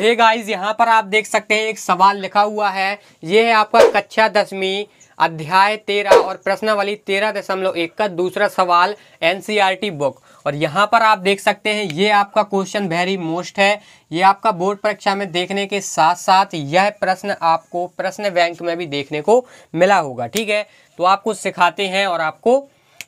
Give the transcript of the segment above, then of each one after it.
hey guys यहाँ पर आप देख सकते हैं एक सवाल लिखा हुआ है ये है आपका कक्षा दसवीं अध्याय तेरह और प्रश्नवली तेरह दशमलव एक का दूसरा सवाल एनसीईआरटी बुक e और यहाँ पर आप देख सकते हैं ये आपका क्वेश्चन वेरी मोस्ट है ये आपका बोर्ड परीक्षा में देखने के साथ साथ यह प्रश्न आपको प्रश्न बैंक में भी देखने को मिला होगा ठीक है तो आपको सिखाते हैं और आपको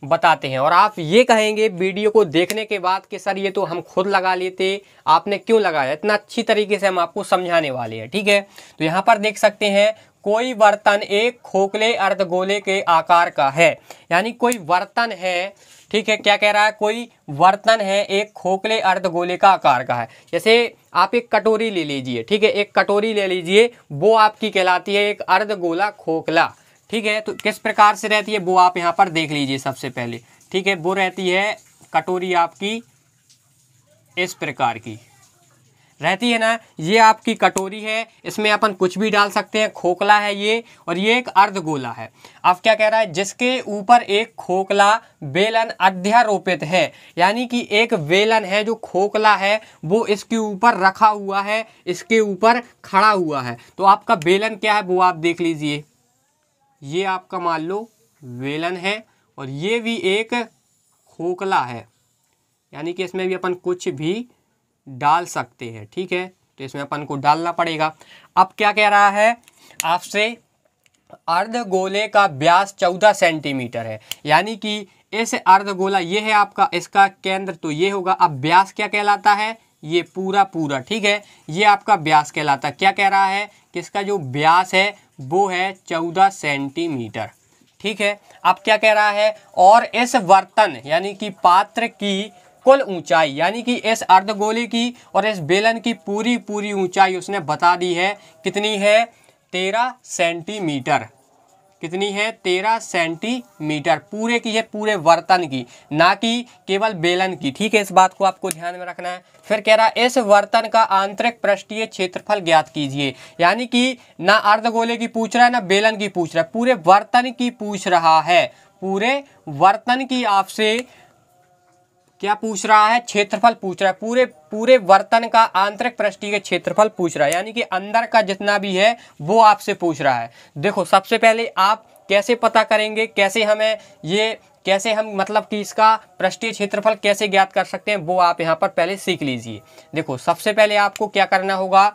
बताते हैं और आप ये कहेंगे वीडियो को देखने के बाद कि सर ये तो हम खुद लगा लेते आपने क्यों लगाया इतना अच्छी तरीके से हम आपको समझाने वाले हैं ठीक है तो यहाँ पर देख सकते हैं कोई बर्तन एक खोखले अर्धगोले के आकार का है यानी कोई बर्तन है ठीक है क्या कह रहा है कोई बर्तन है एक खोखले अर्धगोले का आकार का है जैसे आप एक कटोरी ले लीजिए ठीक है एक कटोरी ले लीजिए वो आपकी कहलाती है एक अर्धगोला खोखला ठीक है तो किस प्रकार से रहती है वो आप यहाँ पर देख लीजिए सबसे पहले ठीक है वो रहती है कटोरी आपकी इस प्रकार की रहती है ना ये आपकी कटोरी है इसमें अपन कुछ भी डाल सकते हैं खोखला है ये और ये एक अर्ध गोला है अब क्या कह रहा है जिसके ऊपर एक खोखला बेलन अध्यारोपित है यानी कि एक बेलन है जो खोखला है वो इसके ऊपर रखा हुआ है इसके ऊपर खड़ा हुआ है तो आपका बेलन क्या है वो आप देख लीजिए ये आपका मान लो वेलन है और ये भी एक खोखला है यानी कि इसमें भी अपन कुछ भी डाल सकते हैं ठीक है तो इसमें अपन को डालना पड़ेगा अब क्या कह रहा है आपसे अर्ध गोले का व्यास चौदह सेंटीमीटर है यानी कि इस अर्ध गोला ये है आपका इसका केंद्र तो ये होगा अब व्यास क्या कहलाता है ये पूरा पूरा ठीक है ये आपका व्यास कहलाता है क्या कह रहा है कि इसका जो व्यास है वो है चौदह सेंटीमीटर ठीक है अब क्या कह रहा है और इस बर्तन यानी कि पात्र की कुल ऊंचाई यानी कि इस अर्धगोले की और इस बेलन की पूरी पूरी ऊंचाई उसने बता दी है कितनी है तेरह सेंटीमीटर कितनी है तेरह सेंटीमीटर पूरे की है पूरे वर्तन की ना कि केवल बेलन की ठीक है इस बात को आपको ध्यान में रखना है फिर कह रहा है इस वर्तन का आंतरिक पृष्ठीय क्षेत्रफल ज्ञात कीजिए यानी कि ना अर्धगोले की पूछ रहा है ना बेलन की पूछ रहा है पूरे वर्तन की पूछ रहा है पूरे वर्तन की आपसे क्या पूछ रहा है क्षेत्रफल पूछ रहा है पूरे पूरे बर्तन का आंतरिक पृष्ठी का क्षेत्रफल पूछ रहा है यानी कि अंदर का जितना भी है वो आपसे पूछ रहा है देखो सबसे पहले आप कैसे पता करेंगे कैसे हमें ये कैसे हम मतलब कि इसका पृष्ठीय क्षेत्रफल कैसे ज्ञात कर सकते हैं वो आप यहाँ पर पहले सीख लीजिए देखो सबसे पहले आपको क्या करना होगा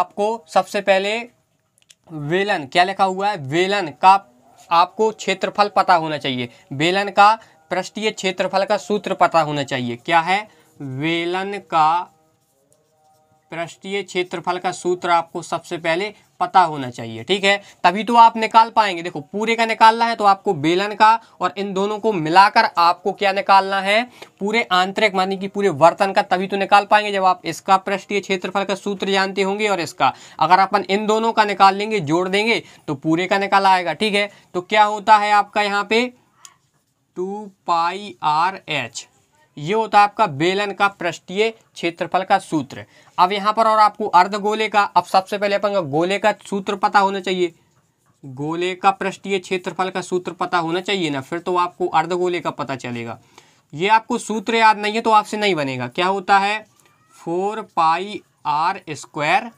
आपको सबसे पहले वेलन क्या लिखा हुआ है वेलन का आपको क्षेत्रफल पता होना चाहिए बेलन का पृष्ठीय क्षेत्रफल का सूत्र पता होना चाहिए क्या है वेलन का पृष्ठीय क्षेत्रफल का सूत्र आपको सबसे पहले पता होना चाहिए ठीक है तभी तो आप निकाल पाएंगे देखो पूरे का निकालना है तो आपको बेलन का और इन दोनों को मिलाकर आपको क्या निकालना है पूरे आंतरिक मानी कि पूरे वर्तन का तभी तो निकाल पाएंगे जब आप इसका पृष्ठीय क्षेत्रफल का सूत्र जानते होंगे और इसका अगर अपन इन दोनों का निकाल लेंगे जोड़ देंगे तो पूरे का निकाल आएगा ठीक है तो क्या होता है आपका यहाँ पे टू पाई आर एच ये होता है आपका बेलन का पृष्ठीय क्षेत्रफल का सूत्र अब यहाँ पर और आपको अर्ध गोले का अब सबसे पहले अपन गोले का सूत्र पता होना चाहिए गोले का पृष्ठीय क्षेत्रफल का सूत्र पता होना चाहिए ना फिर तो आपको अर्ध गोले का पता चलेगा ये आपको सूत्र याद नहीं है तो आपसे नहीं बनेगा क्या होता है फोर पाई आर स्क्वायर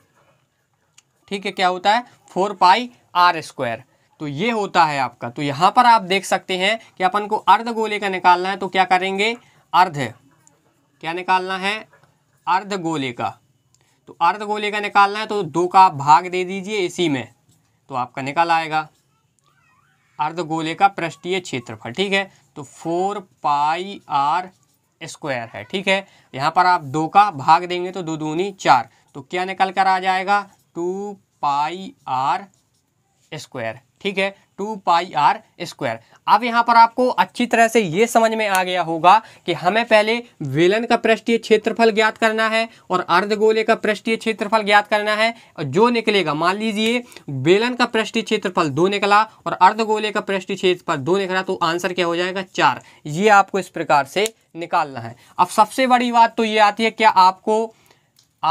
ठीक है क्या होता है फोर पाई आर स्क्वायर तो ये होता है आपका तो यहाँ पर आप देख सकते हैं कि अपन को अर्ध गोले का निकालना है तो क्या करेंगे अर्ध क्या निकालना है अर्ध गोले का तो अर्ध गोले का निकालना है तो दो का आप भाग दे दीजिए इसी में तो आपका निकल आएगा अर्ध गोले का पृष्ठीय क्षेत्रफल ठीक है तो फोर पाई आर स्क्वायर है ठीक है यहाँ पर आप दो का भाग देंगे तो दो दूनी चार तो क्या निकल कर आ जाएगा टू पाई आर स्क्वायर ठीक है टू पाई आर स्क्वायर अब यहाँ पर आपको अच्छी तरह से ये समझ में आ गया होगा कि हमें पहले वेलन का पृष्ठीय क्षेत्रफल ज्ञात करना है और अर्धगोले का पृष्ठीय क्षेत्रफल ज्ञात करना है और जो निकलेगा मान लीजिए वेलन का पृष्ठीय क्षेत्रफल दो निकला और अर्धगोले का पृष्ठीय क्षेत्रफल दो निकला तो आंसर क्या हो जाएगा चार ये आपको इस प्रकार से निकालना है अब सबसे बड़ी बात तो ये आती है क्या आपको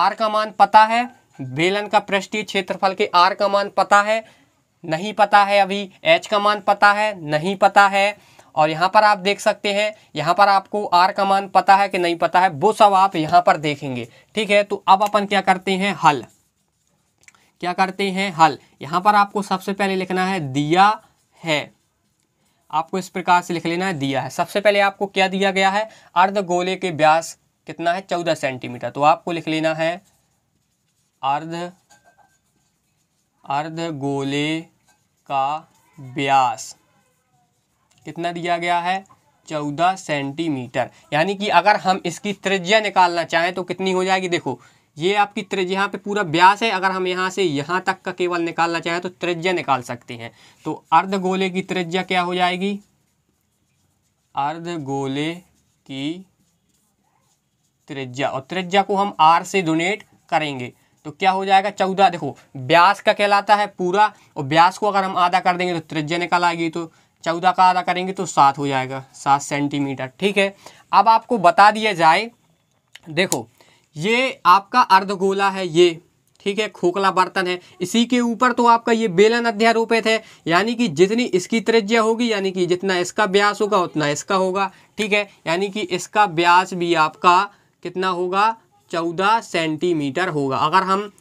आर का मान पता है बेलन का पृष्ठीय क्षेत्रफल के आर का मान पता है नहीं पता है अभी एच का मान पता है नहीं पता है और यहाँ पर आप देख सकते हैं यहाँ पर आपको आर का मान पता है कि नहीं पता है वो सब आप यहाँ पर देखेंगे ठीक है तो अब अपन क्या करते हैं हल क्या करते हैं हल यहाँ पर आपको सबसे पहले लिखना है दिया है आपको इस प्रकार से लिख लेना है दिया है सबसे पहले आपको क्या दिया गया है अर्ध गोले के व्यास कितना है चौदह सेंटीमीटर तो आपको लिख लेना है अर्ध अर्धगोले का व्यास कितना दिया गया है चौदह सेंटीमीटर यानी कि अगर हम इसकी त्रिज्या निकालना चाहें तो कितनी हो जाएगी देखो ये आपकी त्रिज्या यहाँ पे पूरा व्यास है अगर हम यहाँ से यहाँ तक का केवल निकालना चाहें तो त्रिज्या निकाल सकते हैं तो अर्ध गोले की त्रिज्या क्या हो जाएगी अर्ध गोले की त्रिज्या और त्रिज्या को हम आर से डोनेट करेंगे तो क्या हो जाएगा चौदह देखो ब्यास का कहलाता है पूरा और ब्यास को अगर हम आधा कर देंगे तो त्रिज्य निकल आएगी तो चौदह का आधा करेंगे तो सात हो जाएगा सात सेंटीमीटर ठीक है अब आपको बता दिया जाए देखो ये आपका अर्धगोला है ये ठीक है खोखला बर्तन है इसी के ऊपर तो आपका ये बेलन अध्यारोपित है यानी कि जितनी इसकी त्रिज्या होगी यानी कि जितना इसका ब्यास होगा उतना इसका होगा ठीक है यानी कि इसका ब्यास भी आपका कितना होगा चौदह सेंटीमीटर होगा अगर हम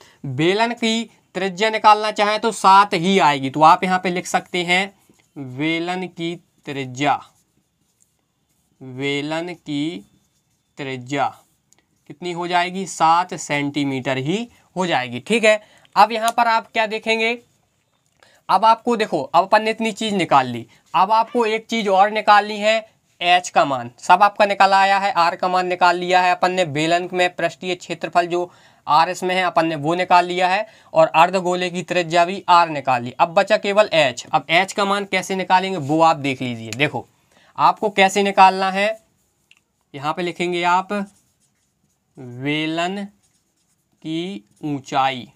बेलन की त्रिज्या निकालना चाहें तो सात ही आएगी तो आप यहाँ पे लिख सकते हैं वेलन की त्रिज्या वेलन की त्रिज्या कितनी हो जाएगी सात सेंटीमीटर ही हो जाएगी ठीक है अब यहां पर आप क्या देखेंगे अब आपको देखो अब अपन ने इतनी चीज़ निकाल ली अब आपको एक चीज़ और निकालनी है एच का मान सब आपका निकाल आया है आर का मान निकाल लिया है अपन ने बेलन में पृष्ठीय क्षेत्रफल जो आर एस में है अपन ने वो निकाल लिया है और अर्ध गोले की त्रिज्या भी आर निकाल ली अब बचा केवल एच अब एच का मान कैसे निकालेंगे वो आप देख लीजिए देखो आपको कैसे निकालना है यहाँ पे लिखेंगे आप वेलन की ऊंचाई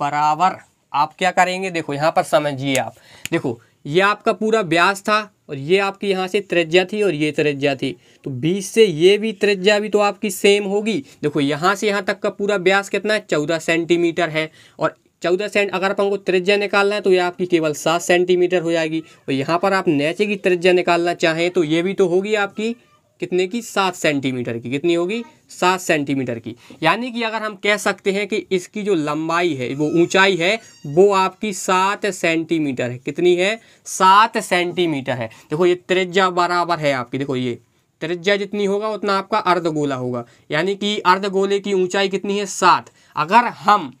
बराबर आप क्या करेंगे देखो यहाँ पर समझिए आप देखो ये आपका पूरा ब्यास था और ये आपकी यहाँ से त्रिज्या थी और ये त्रिज्या थी तो बीस से ये भी त्रिज्या भी तो आपकी सेम होगी देखो यहाँ से यहाँ तक का पूरा ब्यास कितना है चौदह सेंटीमीटर है और चौदह सेंट अगर अपन को त्रिज्या निकालना है तो ये आपकी केवल सात सेंटीमीटर हो जाएगी और यहाँ पर आप नीचे की त्रिज्या निकालना चाहें तो ये भी तो होगी आपकी कितने की सात सेंटीमीटर की कितनी होगी सात सेंटीमीटर की यानी कि अगर हम कह सकते हैं कि इसकी जो लंबाई है वो ऊंचाई है वो आपकी सात सेंटीमीटर है कितनी है सात सेंटीमीटर है देखो ये त्रिज्या बराबर है आपकी देखो ये त्रिज्या जितनी होगा उतना आपका अर्धगोला होगा यानी कि अर्धगोले की ऊंचाई कितनी है सात अगर हम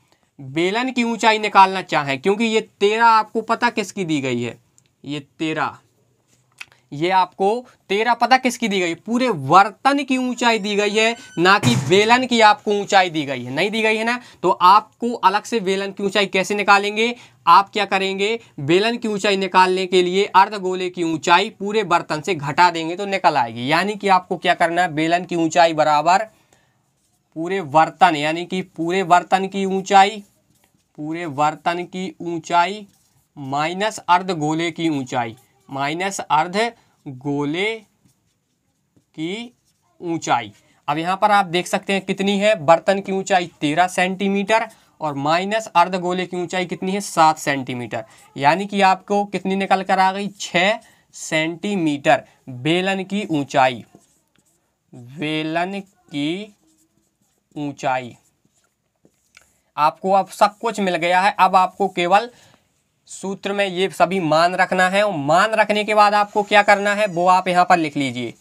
बेलन की ऊंचाई निकालना चाहें क्योंकि ये तेरह आपको पता किसकी दी गई है ये तेरह ये आपको तेरह पता किसकी दी गई पूरे वर्तन की ऊंचाई दी गई है ना कि वेलन की आपको ऊंचाई दी गई है नहीं दी गई है ना तो आपको अलग से वेलन की ऊंचाई कैसे निकालेंगे आप क्या करेंगे बेलन की ऊंचाई निकालने के लिए अर्ध गोले की ऊंचाई पूरे बर्तन से घटा देंगे तो निकल आएगी यानी कि आपको क्या करना है बेलन की ऊंचाई बराबर पूरे बर्तन यानी कि पूरे बर्तन की ऊंचाई पूरे बर्तन की ऊंचाई माइनस अर्ध गोले की ऊंचाई माइनस अर्ध गोले की ऊंचाई अब यहाँ पर आप देख सकते हैं कितनी है बर्तन की ऊंचाई तेरह सेंटीमीटर और माइनस अर्ध गोले की ऊंचाई कितनी है सात सेंटीमीटर यानी कि आपको कितनी निकल कर आ गई छ सेंटीमीटर बेलन की ऊंचाई बेलन की ऊंचाई आपको अब सब कुछ मिल गया है अब आपको केवल सूत्र में ये सभी मान रखना है और मान रखने के बाद आपको क्या करना है वो आप यहाँ पर लिख लीजिए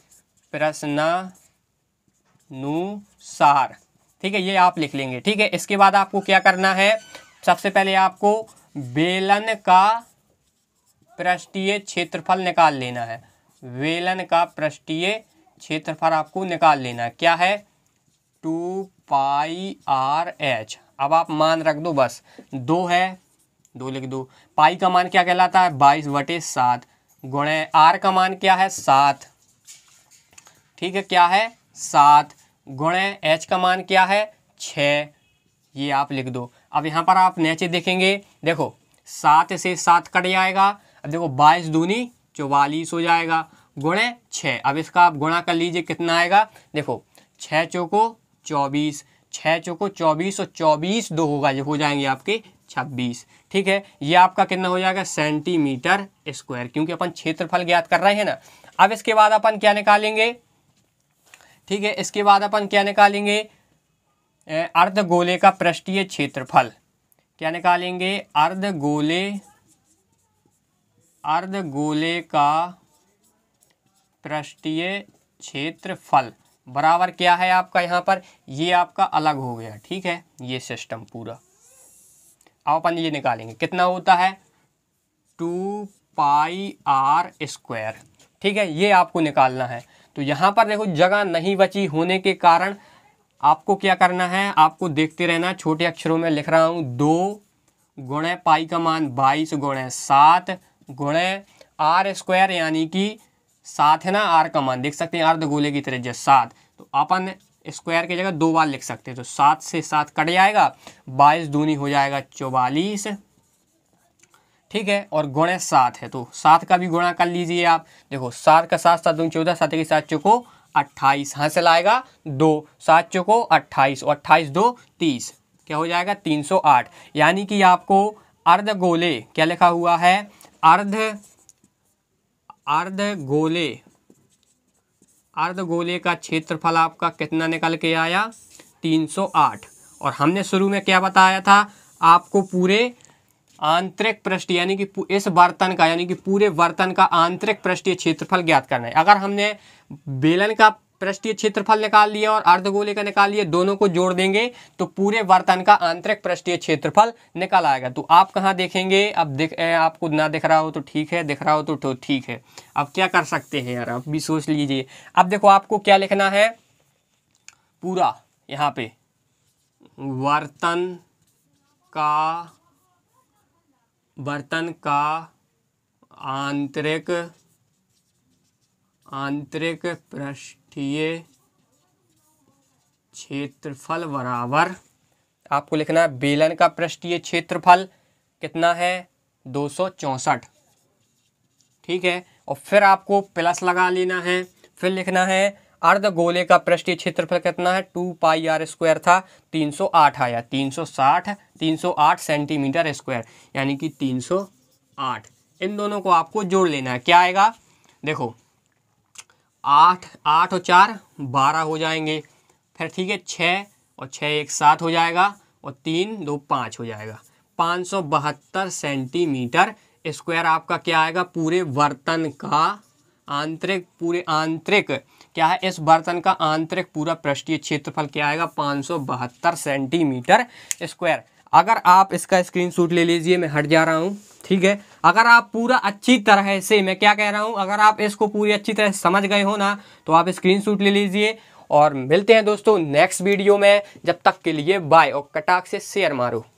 प्रश्नानुसार ठीक है ये आप लिख लेंगे ठीक है इसके बाद आपको क्या करना है सबसे पहले आपको बेलन का पृष्ठीय क्षेत्रफल निकाल लेना है वेलन का पृष्ठीय क्षेत्रफल आपको निकाल लेना है क्या है टू पाई आर एच अब आप मान रख दो बस दो है दो लिख दो पाई का मान क्या कहलाता है बाईस बटे सात गुणे आर का मान क्या है सात ठीक है क्या है सात गुणे एच का मान क्या है छ ये आप लिख दो अब यहाँ पर आप नीचे देखेंगे देखो सात से सात कट जाएगा अब देखो बाईस दूनी चौवालीस हो जाएगा गुणे छ अब इसका आप गुणा कर लीजिए कितना आएगा देखो छः चौको चौबीस छः चौको चौबीस और चौबीस दो होगा ये हो जाएंगे आपके छब्बीस ठीक है ये आपका कितना हो जाएगा सेंटीमीटर स्क्वायर क्योंकि अपन क्षेत्रफल ज्ञात कर रहे हैं ना अब इसके बाद अपन क्या निकालेंगे ठीक है इसके बाद अपन क्या निकालेंगे अर्ध गोले का पृष्ठीय क्षेत्रफल क्या निकालेंगे अर्ध गोले अर्ध गोले का पृष्ठीय क्षेत्रफल बराबर क्या है आपका यहाँ पर ये आपका अलग हो गया ठीक है ये सिस्टम पूरा अब अपन ये निकालेंगे कितना होता है टू पाई आर स्क्वायर ठीक है ये आपको निकालना है तो यहाँ पर देखो जगह नहीं बची होने के कारण आपको क्या करना है आपको देखते रहना छोटे अक्षरों में लिख रहा हूँ दो गुणे पाई का मान बाईस गुणे सात गुणे आर स्क्वायर यानी कि सात है ना आर का मान देख सकते हैं अर्ध गोले की तरह जैसे सात तो अपन स्क्वायर की जगह दो बार लिख सकते हैं तो सात से सात कट जाएगा बाईस दूनी हो जाएगा चौवालीस ठीक है और गुणे सात है तो सात का भी गुणा कर लीजिए आप देखो सात का सात सात दूनी चौदह सात के सात चुको अट्ठाईस हाँ से लाएगा दो सात चौको अट्ठाईस और अट्ठाईस दो तीस क्या हो जाएगा तीन सौ आठ यानी कि आपको अर्ध गोले क्या लिखा हुआ है अर्ध अर्ध गोले अर्धगोले का क्षेत्रफल आपका कितना निकल के आया 308 और हमने शुरू में क्या बताया था आपको पूरे आंतरिक पृष्ठ यानी कि इस बर्तन का यानी कि पूरे बर्तन का आंतरिक पृष्ठीय क्षेत्रफल ज्ञात करना है अगर हमने बेलन का पृष्ठीय क्षेत्रफल निकाल लिया और अर्धगोले का निकाल लिया दोनों को जोड़ देंगे तो पूरे वर्तन का आंतरिक पृष्ठीय क्षेत्रफल निकल आएगा तो आप कहाँ देखेंगे अब देख आपको ना दिख रहा हो तो ठीक है दिख रहा हो तो, तो ठीक है अब क्या कर सकते हैं यार अब भी सोच लीजिए अब देखो आपको क्या लिखना है पूरा यहाँ पे वर्तन का बर्तन का आंतरिक आंतरिक पृष्ठ पृष्ठीय क्षेत्रफल बराबर आपको लिखना है बेलन का पृष्ठीय क्षेत्रफल कितना है दो ठीक है और फिर आपको प्लस लगा लेना है फिर लिखना है अर्ध गोले का पृष्ठीय क्षेत्रफल कितना है टू पाई आर स्क्वायर था 308 आया 360 308 सेंटीमीटर स्क्वायर यानी कि 308 इन दोनों को आपको जोड़ लेना है क्या आएगा देखो आठ आठ और चार बारह हो जाएंगे फिर ठीक है छः और छः एक सात हो जाएगा और तीन दो पाँच हो जाएगा पाँच सौ बहत्तर सेंटीमीटर स्क्वायर आपका क्या आएगा पूरे बर्तन का आंतरिक पूरे आंतरिक क्या है इस बर्तन का आंतरिक पूरा पृष्ठीय क्षेत्रफल क्या आएगा पाँच सौ बहत्तर सेंटीमीटर स्क्वायर अगर आप इसका स्क्रीनशॉट ले लीजिए मैं हट जा रहा हूँ ठीक है अगर आप पूरा अच्छी तरह से मैं क्या कह रहा हूँ अगर आप इसको पूरी अच्छी तरह समझ गए हो ना तो आप स्क्रीन ले लीजिए और मिलते हैं दोस्तों नेक्स्ट वीडियो में जब तक के लिए बाय और कटाक से शेयर मारो